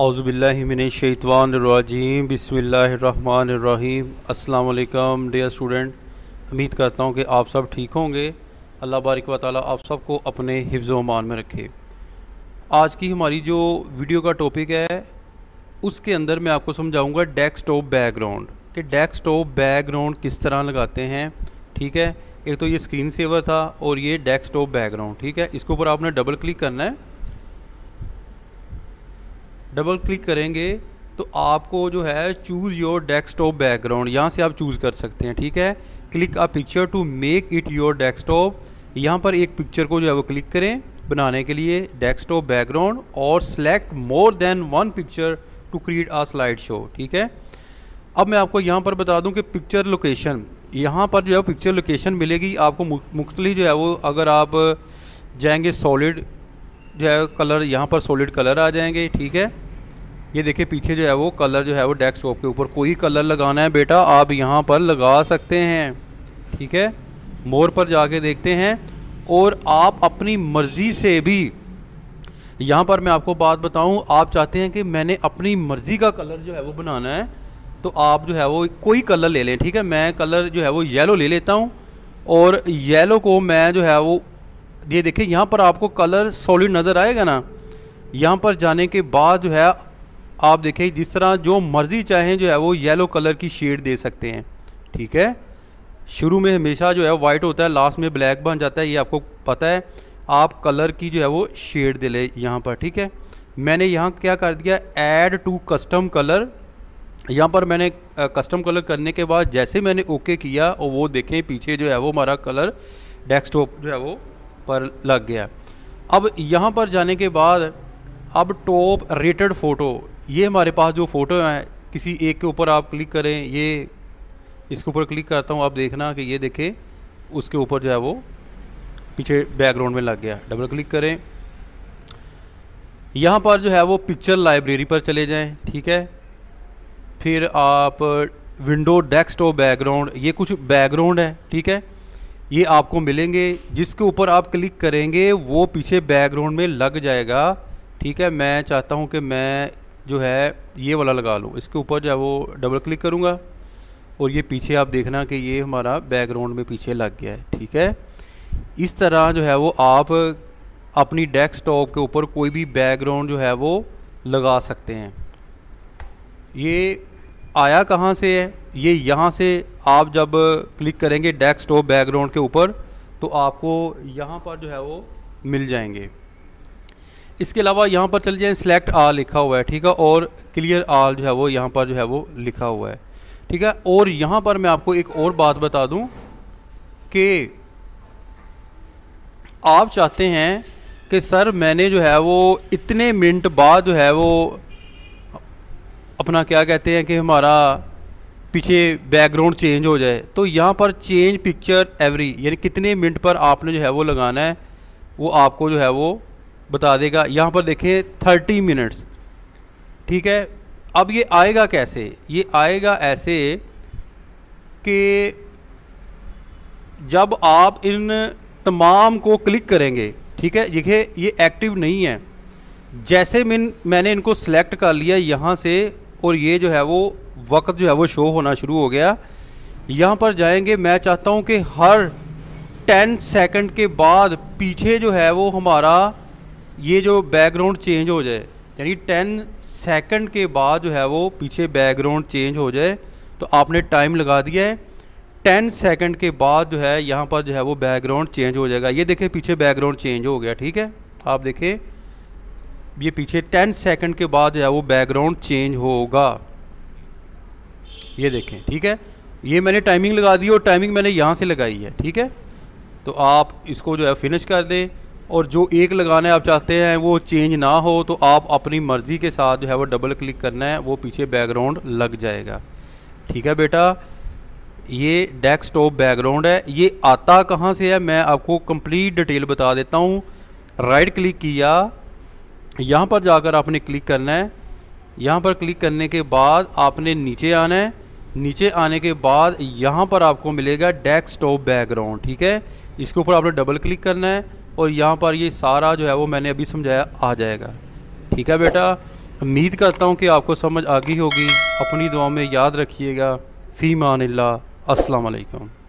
अज़बिल्लिमिनशैतवानरजीम बसमीम अल्लाम dear student उम्मीद करता हूँ कि आप सब ठीक होंगे अल्लाह बारिक व ताली आप सबको अपने हिफ्ज़ मान में रखे आज की हमारी जो वीडियो का टॉपिक है उसके अंदर मैं आपको समझाऊँगा बैक बैकग्राउंड कि बैक बैकग्राउंड किस तरह लगाते हैं ठीक है एक तो ये स्क्रीन सेवर था और ये बैक बैकग्राउंड ठीक है इसके ऊपर आपने डबल क्लिक करना है डबल क्लिक करेंगे तो आपको जो है चूज़ योर डेस्कटॉप बैकग्राउंड यहाँ से आप चूज़ कर सकते हैं ठीक है click a picture to make it your desktop यहाँ पर एक पिक्चर को जो है वो क्लिक करें बनाने के लिए डेस्कटॉप बैकग्राउंड और select more than one picture to create a slide show ठीक है अब मैं आपको यहाँ पर बता दूँ कि पिक्चर लोकेशन यहाँ पर जो है पिक्चर लोकेशन मिलेगी आपको मुख्तलि जो है वो अगर आप जाएंगे सॉलिड जो है कलर यहाँ पर सॉलिड कलर आ जाएंगे ठीक है ये देखिए पीछे जो है वो कलर जो है वो डेस्कटॉप के ऊपर कोई कलर लगाना है बेटा आप यहाँ पर लगा सकते हैं ठीक है मोर पर जाके देखते हैं और आप अपनी मर्ज़ी से भी यहाँ पर मैं आपको बात बताऊँ आप चाहते हैं कि मैंने अपनी मर्ज़ी का कलर जो है वो बनाना है तो आप जो है वो कोई कलर ले लें ठीक है मैं कलर जो है वो येलो ले लेता हूँ और येलो को मैं जो है वो ये देखिए यहाँ पर आपको कलर सॉलिड नज़र आएगा ना यहाँ पर जाने के बाद जो है आप देखें जिस तरह जो मर्ज़ी चाहें जो है वो येलो कलर की शेड दे सकते हैं ठीक है शुरू में हमेशा जो है वाइट होता है लास्ट में ब्लैक बन जाता है ये आपको पता है आप कलर की जो है वो शेड दे ले यहाँ पर ठीक है मैंने यहाँ क्या कर दिया ऐड टू कस्टम कलर यहाँ पर मैंने कस्टम कलर करने के बाद जैसे मैंने ओके किया और वो देखें पीछे जो है वो हमारा कलर डेस्कटॉप जो है वो पर लग गया अब यहाँ पर जाने के बाद अब टॉप रेटेड फ़ोटो ये हमारे पास जो फ़ोटो हैं किसी एक के ऊपर आप क्लिक करें ये इसके ऊपर क्लिक करता हूँ आप देखना कि ये देखें उसके ऊपर जो है वो पीछे बैकग्राउंड में लग गया डबल क्लिक करें यहाँ पर जो है वो पिक्चर लाइब्रेरी पर चले जाएं ठीक है फिर आप विंडो डेस्कटॉप बैकग्राउंड ये कुछ बैकग्राउंड है ठीक है ये आपको मिलेंगे जिसके ऊपर आप क्लिक करेंगे वो पीछे बैकग्राउंड में लग जाएगा ठीक है मैं चाहता हूँ कि मैं जो है ये वाला लगा लूँ इसके ऊपर जो है वो डबल क्लिक करूँगा और ये पीछे आप देखना कि ये हमारा बैकग्राउंड में पीछे लग गया है ठीक है इस तरह जो है वो आप अपनी डेस्कटॉप के ऊपर कोई भी बैकग्राउंड जो है वो लगा सकते हैं ये आया कहाँ से है ये यहाँ से आप जब क्लिक करेंगे डेस्कटॉप बैकग्राउंड के ऊपर तो आपको यहाँ पर जो है वो मिल जाएंगे इसके अलावा यहाँ पर चले जाएँ सेलेक्ट आल लिखा हुआ है ठीक है और क्लियर आल जो है वो यहाँ पर जो है वो लिखा हुआ है ठीक है और यहाँ पर मैं आपको एक और बात बता दूँ कि आप चाहते हैं कि सर मैंने जो है वो इतने मिनट बाद जो है वो अपना क्या कहते हैं कि हमारा पीछे बैकग्राउंड चेंज हो जाए तो यहाँ पर चेंज पिक्चर एवरी यानी कितने मिनट पर आपने जो है वो लगाना है वो आपको जो है वो बता देगा यहाँ पर देखें थर्टी मिनट्स ठीक है अब ये आएगा कैसे ये आएगा ऐसे कि जब आप इन तमाम को क्लिक करेंगे ठीक है देखिए ये एक्टिव नहीं है जैसे मिन मैंने इनको सेलेक्ट कर लिया यहाँ से और ये जो है वो वक्त जो है वो शो होना शुरू हो गया यहाँ पर जाएंगे मैं चाहता हूँ कि हर टेन सेकंड के बाद पीछे जो है वो हमारा ये जो बैकग्राउंड चेंज हो जाए यानी टेन सेकंड के बाद जो है वो पीछे बैकग्राउंड चेंज हो जाए तो आपने टाइम लगा दिया है टेन सेकंड के बाद जो है यहाँ पर जो है वो बैकग्राउंड चेंज हो जाएगा ये देखें पीछे बैकग्राउंड चेंज हो गया ठीक है आप देखें ये पीछे टेन सेकंड के बाद जो है वो बैकग्राउंड चेंज होगा ये देखें ठीक है ये मैंने टाइमिंग लगा दी और टाइमिंग मैंने यहाँ से लगाई है ठीक है तो आप इसको जो है फिनिश कर दें और जो एक लगाना आप चाहते हैं वो चेंज ना हो तो आप अपनी मर्ज़ी के साथ जो है वो डबल क्लिक करना है वो पीछे बैकग्राउंड लग जाएगा ठीक है बेटा ये डेस्कटॉप बैकग्राउंड है ये आता कहाँ से है मैं आपको कंप्लीट डिटेल बता देता हूँ राइट क्लिक किया यहाँ पर जाकर आपने क्लिक करना है यहाँ पर क्लिक करने के बाद आपने नीचे आना है नीचे आने के बाद यहाँ पर आपको मिलेगा डेस्कटॉप बैकग्राउंड ठीक है इसके ऊपर आपने डबल क्लिक करना है और यहाँ पर ये सारा जो है वो मैंने अभी समझाया आ जाएगा ठीक है बेटा उम्मीद करता हूँ कि आपको समझ आ गई होगी अपनी दुआ में याद रखिएगा फ़ी मान अस्सलाम वालेकुम